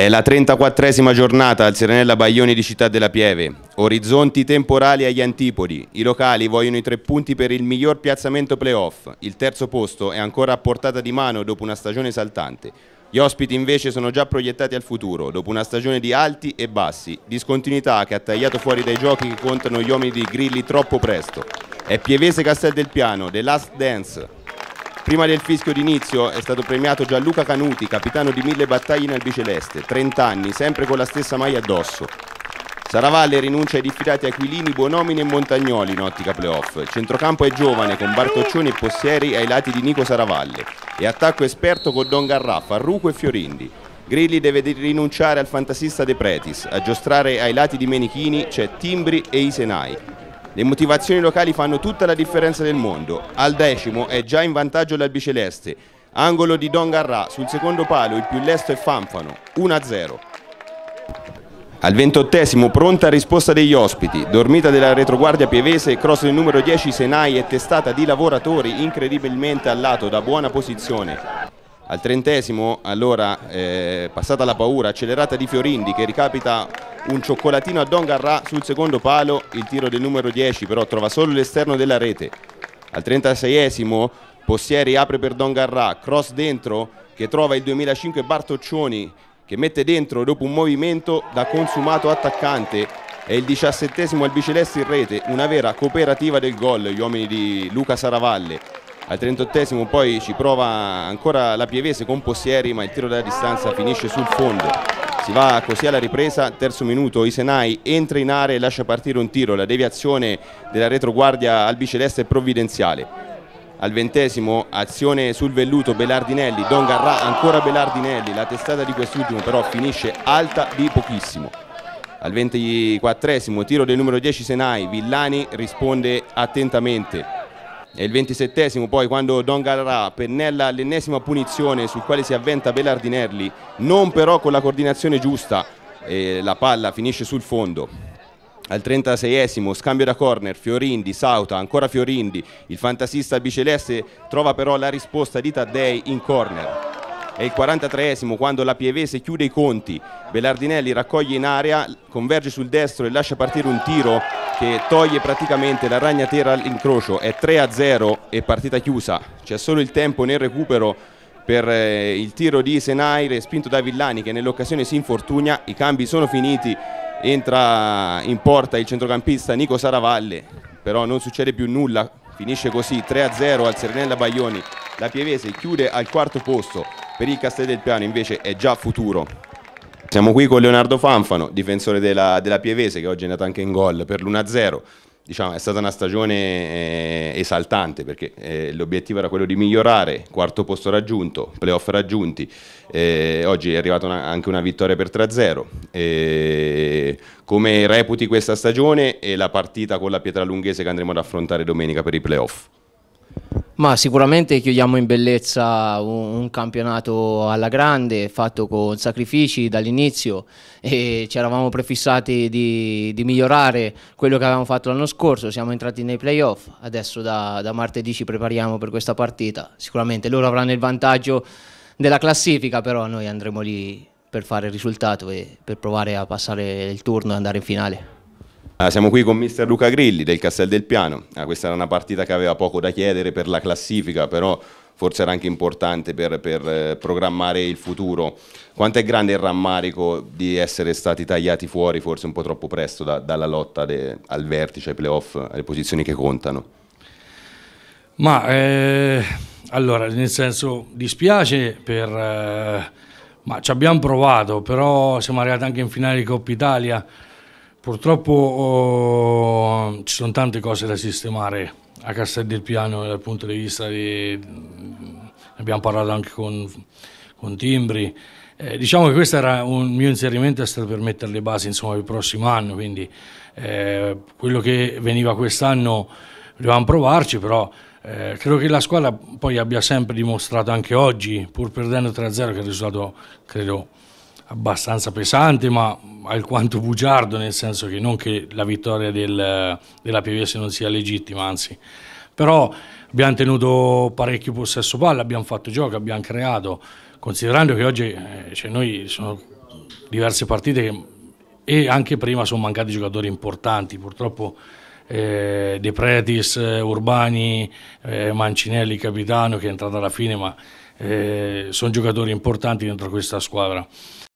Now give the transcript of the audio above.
È la 34esima giornata al Serenella Baglioni di Città della Pieve. Orizzonti temporali agli antipodi. I locali vogliono i tre punti per il miglior piazzamento playoff. Il terzo posto è ancora a portata di mano dopo una stagione saltante. Gli ospiti invece sono già proiettati al futuro, dopo una stagione di alti e bassi, discontinuità che ha tagliato fuori dai giochi che contano gli uomini di Grilli troppo presto. È Pievese Castel del Piano, The Last Dance, Prima del fischio d'inizio è stato premiato Gianluca Canuti, capitano di mille battaglie in albiceleste, 30 anni, sempre con la stessa maglia addosso. Saravalle rinuncia ai diffidati Aquilini, Buonomini e Montagnoli in ottica playoff. centrocampo è giovane con Bartoccioni e Possieri ai lati di Nico Saravalle e attacco esperto con Don Garraffa, Ruco e Fiorindi. Grilli deve rinunciare al fantasista De Pretis, a giostrare ai lati di Menichini c'è Timbri e Isenai. Le motivazioni locali fanno tutta la differenza del mondo. Al decimo è già in vantaggio l'Albiceleste. Angolo di Don Garrà, sul secondo palo il più lesto è Fanfano, 1-0. Al ventottesimo pronta risposta degli ospiti, dormita della retroguardia pievese, cross del numero 10 Senai e testata di lavoratori incredibilmente al lato da buona posizione. Al trentesimo allora eh, passata la paura, accelerata di Fiorindi che ricapita un cioccolatino a Don Garrà sul secondo palo, il tiro del numero 10 però trova solo l'esterno della rete. Al 36esimo Possieri apre per Don Garrà, cross dentro che trova il 2005 Bartoccioni che mette dentro dopo un movimento da consumato attaccante e il 17esimo Albicelesti in rete, una vera cooperativa del gol gli uomini di Luca Saravalle. Al 38 esimo poi ci prova ancora la Pievese con Possieri ma il tiro della distanza finisce sul fondo. Si va così alla ripresa, terzo minuto, Isenai entra in area e lascia partire un tiro, la deviazione della retroguardia albiceleste è provvidenziale. Al ventesimo azione sul velluto Belardinelli, Don Garra, ancora Belardinelli, la testata di quest'ultimo però finisce alta di pochissimo. Al ventiquattresimo tiro del numero 10 Senai, Villani risponde attentamente e il 27 poi quando Don Garrà pennella l'ennesima punizione sul quale si avventa Belardinelli, non però con la coordinazione giusta e la palla finisce sul fondo. Al 36esimo scambio da corner, Fiorindi, Sauta, ancora Fiorindi, il fantasista biceleste trova però la risposta di Taddei in corner. È il 43esimo quando la Pievese chiude i conti, Belardinelli raccoglie in area, converge sul destro e lascia partire un tiro che toglie praticamente la ragnatera all'incrocio, è 3-0 e partita chiusa, c'è solo il tempo nel recupero per eh, il tiro di Senai respinto da Villani che nell'occasione si infortuna, i cambi sono finiti, entra in porta il centrocampista Nico Saravalle, però non succede più nulla, finisce così 3-0 al Serenella Baglioni, la Pievese chiude al quarto posto, per il Castel del Piano invece è già futuro. Siamo qui con Leonardo Fanfano, difensore della, della Pievese, che oggi è andato anche in gol per l'1-0. Diciamo, è stata una stagione eh, esaltante perché eh, l'obiettivo era quello di migliorare, quarto posto raggiunto, playoff raggiunti, eh, oggi è arrivata una, anche una vittoria per 3-0. Eh, come reputi questa stagione e la partita con la Pietralunghese che andremo ad affrontare domenica per i playoff? Ma sicuramente chiudiamo in bellezza un, un, campionato alla grande, fatto con sacrifici dall'inizio e ci eravamo prefissati di, di, migliorare quello che avevamo fatto l'anno scorso, siamo entrati nei playoff, adesso da, da martedì ci prepariamo per questa partita, sicuramente loro avranno il vantaggio della classifica, però noi andremo lì per fare il risultato e per provare a passare il turno e andare in finale. Uh, siamo qui con mister Luca Grilli del Castel del Piano, uh, questa era una partita che aveva poco da chiedere per la classifica, però forse era anche importante per, per eh, programmare il futuro. Quanto è grande il rammarico di essere stati tagliati fuori forse un po' troppo presto da, dalla lotta de, al vertice, ai playoff, alle posizioni che contano? Ma eh, allora, nel senso, dispiace per... Eh, ma ci abbiamo provato, però siamo arrivati anche in finale di Coppa Italia Purtroppo oh, ci sono tante cose da sistemare a Castel del Piano dal punto di vista di... abbiamo parlato anche con, con Timbri. Eh, diciamo che questo era un mio inserimento, è stato per mettere le basi insomma, per il prossimo anno, quindi eh, quello che veniva quest'anno dovevamo provarci, però eh, credo che la squadra poi abbia sempre dimostrato anche oggi, pur perdendo 3-0, che è il risultato credo abbastanza pesante ma alquanto bugiardo nel senso che non che la vittoria del, della PVS non sia legittima anzi però abbiamo tenuto parecchio possesso palla abbiamo fatto gioco, abbiamo creato considerando che oggi eh, cioè noi sono diverse partite che, e anche prima sono mancati giocatori importanti purtroppo eh, De Pretis, eh, Urbani, eh, Mancinelli, capitano che è entrato alla fine ma eh, sono giocatori importanti dentro questa squadra.